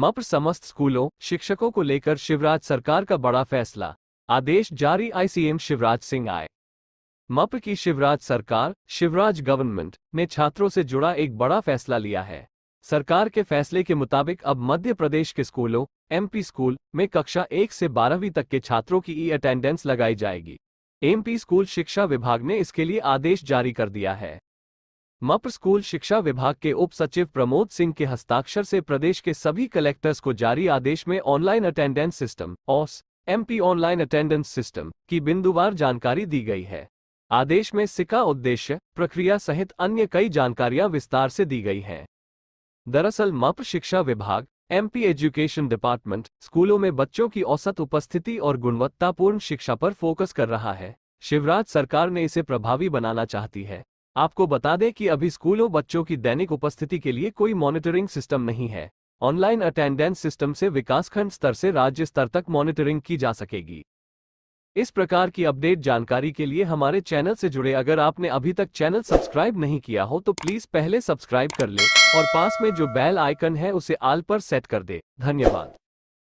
मप्र समस्त स्कूलों शिक्षकों को लेकर शिवराज सरकार का बड़ा फैसला आदेश जारी आईसीएम शिवराज सिंह आए मप्र की शिवराज सरकार शिवराज गवर्नमेंट ने छात्रों से जुड़ा एक बड़ा फैसला लिया है सरकार के फैसले के मुताबिक अब मध्य प्रदेश के स्कूलों एमपी स्कूल में कक्षा एक से बारहवीं तक के छात्रों की ई अटेंडेंस लगाई जाएगी एमपी स्कूल शिक्षा विभाग ने इसके लिए आदेश जारी कर दिया है मप्र स्कूल शिक्षा विभाग के उप सचिव प्रमोद सिंह के हस्ताक्षर से प्रदेश के सभी कलेक्टर्स को जारी आदेश में ऑनलाइन अटेंडेंस सिस्टम ऑस एमपी ऑनलाइन अटेंडेंस सिस्टम की बिंदुवार जानकारी दी गई है आदेश में सिका उद्देश्य प्रक्रिया सहित अन्य कई जानकारियां विस्तार से दी गई हैं दरअसल मप्र शिक्षा विभाग एमपी एजुकेशन डिपार्टमेंट स्कूलों में बच्चों की औसत उपस्थिति और गुणवत्तापूर्ण शिक्षा पर फोकस कर रहा है शिवराज सरकार ने इसे प्रभावी बनाना चाहती है आपको बता दें कि अभी स्कूलों बच्चों की दैनिक उपस्थिति के लिए कोई मॉनिटरिंग सिस्टम नहीं है ऑनलाइन अटेंडेंस सिस्टम से विकासखंड स्तर से राज्य स्तर तक मॉनिटरिंग की जा सकेगी इस प्रकार की अपडेट जानकारी के लिए हमारे चैनल से जुड़े अगर आपने अभी तक चैनल सब्सक्राइब नहीं किया हो तो प्लीज पहले सब्सक्राइब कर ले और पास में जो बेल आइकन है उसे आल पर सेट कर दे धन्यवाद